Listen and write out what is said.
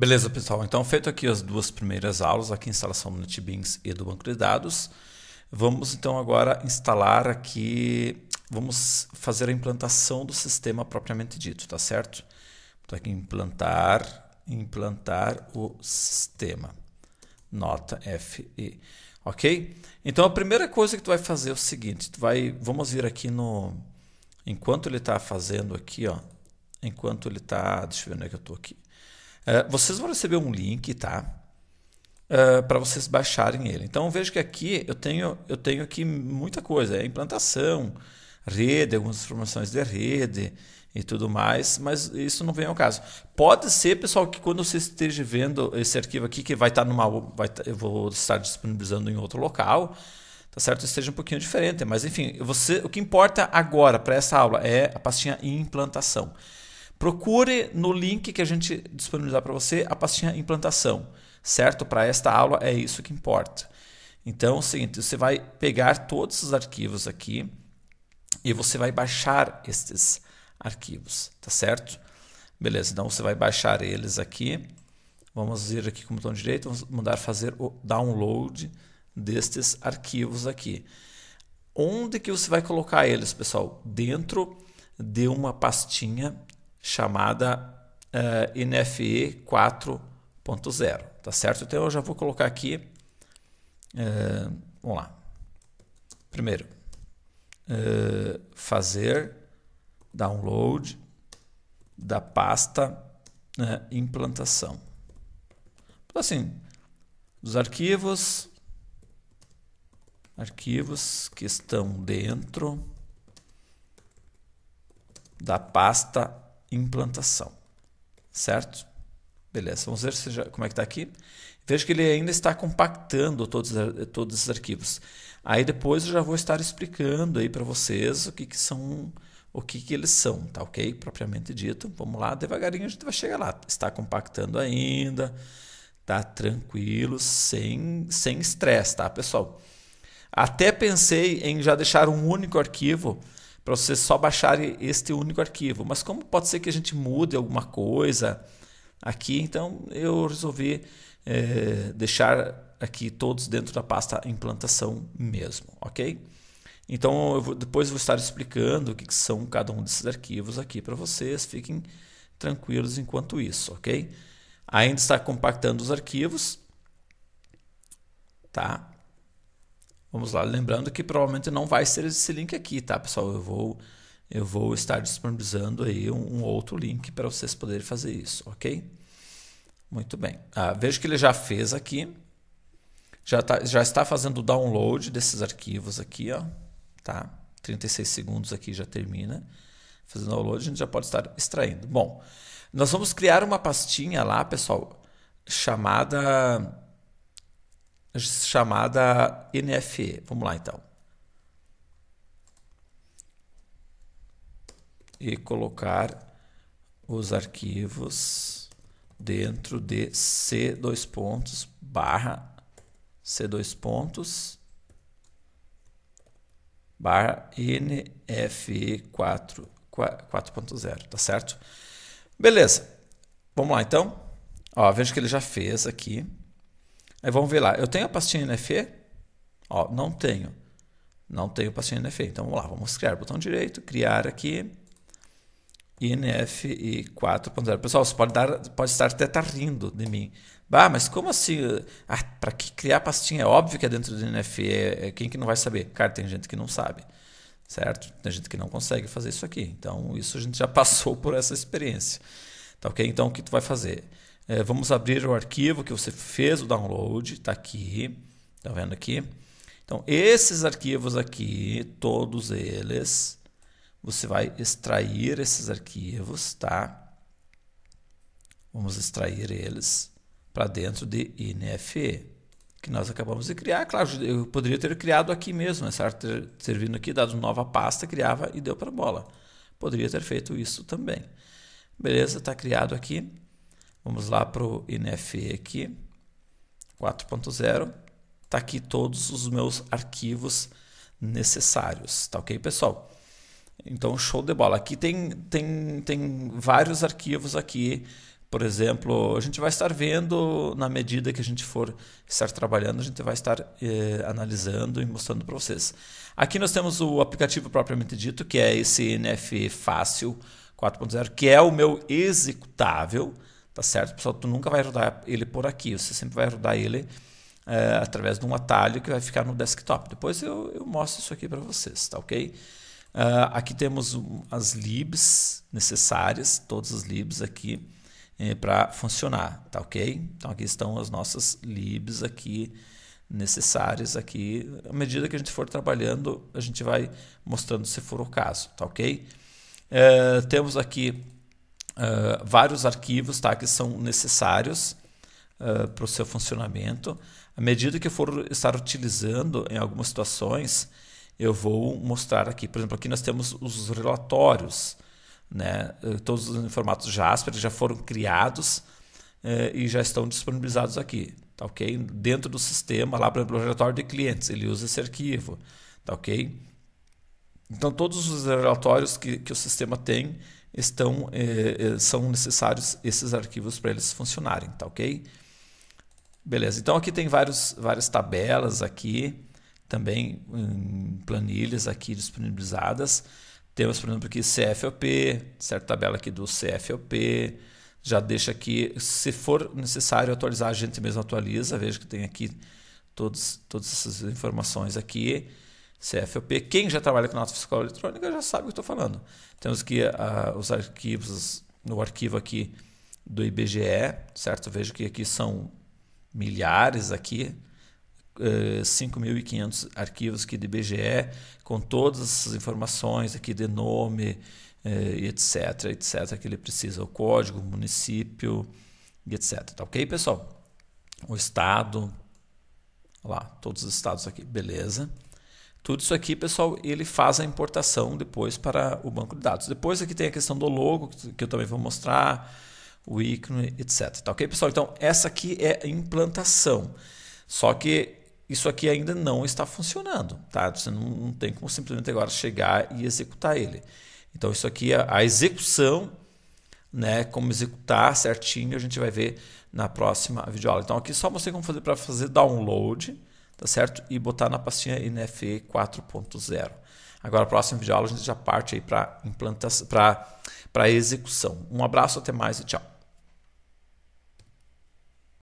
Beleza, pessoal. Então, feito aqui as duas primeiras aulas, aqui instalação do NetBeans e do banco de dados, vamos então agora instalar aqui, vamos fazer a implantação do sistema propriamente dito, tá certo? Então, aqui implantar, implantar o sistema. Nota FE. Ok? Então, a primeira coisa que tu vai fazer é o seguinte, tu vai, vamos vir aqui no, enquanto ele está fazendo aqui, ó, enquanto ele está, deixa eu ver onde é que eu estou aqui, eh, vocês vão receber um link, tá? Uh, eh, para vocês baixarem ele. Então vejo que aqui eu tenho, eu tenho aqui muita coisa, é implantação, rede, algumas informações de rede e tudo mais, mas isso não vem ao caso. Pode ser, pessoal, que quando você esteja vendo esse arquivo aqui, que vai estar tá numa. Vai tá, eu vou estar disponibilizando em outro local, tá certo? Esteja um pouquinho diferente. Mas enfim, você, o que importa agora para essa aula é a pastinha implantação. Procure no link que a gente disponibilizar para você a pastinha implantação, certo? Para esta aula é isso que importa. Então é o seguinte, você vai pegar todos os arquivos aqui e você vai baixar estes arquivos, tá certo? Beleza, então você vai baixar eles aqui. Vamos ver aqui com o botão direito, vamos mandar fazer o download destes arquivos aqui. Onde que você vai colocar eles, pessoal? Dentro de uma pastinha chamada uh, NFE 4.0, tá certo? Então eu já vou colocar aqui, uh, vamos lá. Primeiro, uh, fazer download da pasta né, implantação. Então, assim, dos arquivos, arquivos que estão dentro da pasta implantação. Certo? Beleza, vamos ver já, como é que está aqui. Veja que ele ainda está compactando todos, todos esses arquivos. Aí depois eu já vou estar explicando aí para vocês o que, que são, o que, que eles são, tá ok? Propriamente dito. Vamos lá, devagarinho a gente vai chegar lá. Está compactando ainda, tá tranquilo, sem sem estresse, tá, pessoal? Até pensei em já deixar um único arquivo para você só baixar este único arquivo. Mas como pode ser que a gente mude alguma coisa aqui, então eu resolvi é, deixar aqui todos dentro da pasta implantação mesmo, ok? Então eu vou, depois eu vou estar explicando o que, que são cada um desses arquivos aqui para vocês, fiquem tranquilos enquanto isso, ok? Ainda está compactando os arquivos, tá? Vamos lá, lembrando que provavelmente não vai ser esse link aqui, tá, pessoal? Eu vou eu vou estar disponibilizando aí um, um outro link para vocês poderem fazer isso, ok? Muito bem. Ah, vejo que ele já fez aqui. Já, tá, já está fazendo o download desses arquivos aqui, ó. Tá? 36 segundos aqui já termina. Fazendo download, a gente já pode estar extraindo. Bom, nós vamos criar uma pastinha lá, pessoal, chamada chamada NFE. Vamos lá então. E colocar os arquivos dentro de C dois pontos barra C dois pontos barra NFE 4.0, tá certo? Beleza. Vamos lá então. Ó, veja que ele já fez aqui. Aí vamos ver lá. Eu tenho a pastinha NFE? Ó, não tenho. Não tenho pastinha NFE. Então vamos lá, vamos criar. Botão direito, criar aqui. INFI 4.0. Pessoal, você pode, dar, pode estar até tá rindo de mim. Bah, mas como assim? Ah, para que criar pastinha? É óbvio que é dentro do NFE. É, é, quem que não vai saber? Cara, tem gente que não sabe. Certo? Tem gente que não consegue fazer isso aqui. Então, isso a gente já passou por essa experiência. Tá ok? Então, o que tu vai fazer? É, vamos abrir o arquivo que você fez o download, está aqui, está vendo aqui? Então, esses arquivos aqui, todos eles, você vai extrair esses arquivos, tá? Vamos extrair eles para dentro de INFE, que nós acabamos de criar. Claro, eu poderia ter criado aqui mesmo, né? essa arte servindo aqui, dado nova pasta, criava e deu para bola. Poderia ter feito isso também. Beleza, está criado aqui. Vamos lá para o INFE aqui, 4.0. Está aqui todos os meus arquivos necessários, tá ok, pessoal? Então, show de bola. Aqui tem, tem, tem vários arquivos aqui. Por exemplo, a gente vai estar vendo na medida que a gente for estar trabalhando, a gente vai estar eh, analisando e mostrando para vocês. Aqui nós temos o aplicativo propriamente dito, que é esse NFE Fácil 4.0, que é o meu executável tá certo? Pessoal, tu nunca vai rodar ele por aqui, você sempre vai rodar ele é, através de um atalho que vai ficar no desktop. Depois eu, eu mostro isso aqui para vocês, tá ok? Uh, aqui temos um, as libs necessárias, todas as libs aqui eh, para funcionar, tá ok? Então aqui estão as nossas libs aqui necessárias aqui. À medida que a gente for trabalhando, a gente vai mostrando se for o caso, tá ok? Uh, temos aqui ah, vários arquivos tá, que são necessários uh, ah, para o seu funcionamento. À medida que eu for estar utilizando em algumas situações, eu vou mostrar aqui. Por exemplo, aqui nós temos os relatórios, né? Ah, todos em formatos Jasper, já foram criados eh, e já estão disponibilizados aqui. Tá ok? Dentro do sistema, lá para o relatório de clientes, ele usa esse arquivo. Tá ok? Então, todos os relatórios que, que o sistema tem, estão, eh, eh, são necessários esses arquivos para eles funcionarem, tá ok? Beleza, então aqui tem vários, várias tabelas aqui, também planilhas aqui disponibilizadas. Temos, por exemplo, aqui CFOP, certa tabela aqui do CFOP, já deixa aqui, se for necessário atualizar, a gente mesmo atualiza, veja que tem aqui todos, todas essas informações aqui. CFOP. Quem já trabalha com nota fiscal eletrônica já sabe o que estou falando. Temos aqui ah, os arquivos, no arquivo aqui do IBGE, certo? Vejo que aqui são milhares aqui, uh, eh, 5.500 arquivos aqui do IBGE, com todas as informações aqui de nome, uh, etc, etc, que ele precisa, o código, município, etc. Tá ok, pessoal? O estado, lá, todos os estados aqui, beleza? Tudo isso aqui, pessoal, ele faz a importação depois para o banco de dados. Depois aqui tem a questão do logo, que eu também vou mostrar, o ícone, etc. Tá ok, pessoal? Então, essa aqui é a implantação. Só que isso aqui ainda não está funcionando, tá? Você não, não tem como simplesmente agora chegar e executar ele. Então, isso aqui é a execução, né? Como executar certinho, a gente vai ver na próxima videoaula. Então, aqui só mostrei como fazer para fazer download tá certo? E botar na pastinha NFE 4.0. Agora, próximo vídeo aula a gente já parte aí para implantação, para execução. Um abraço, até mais e tchau.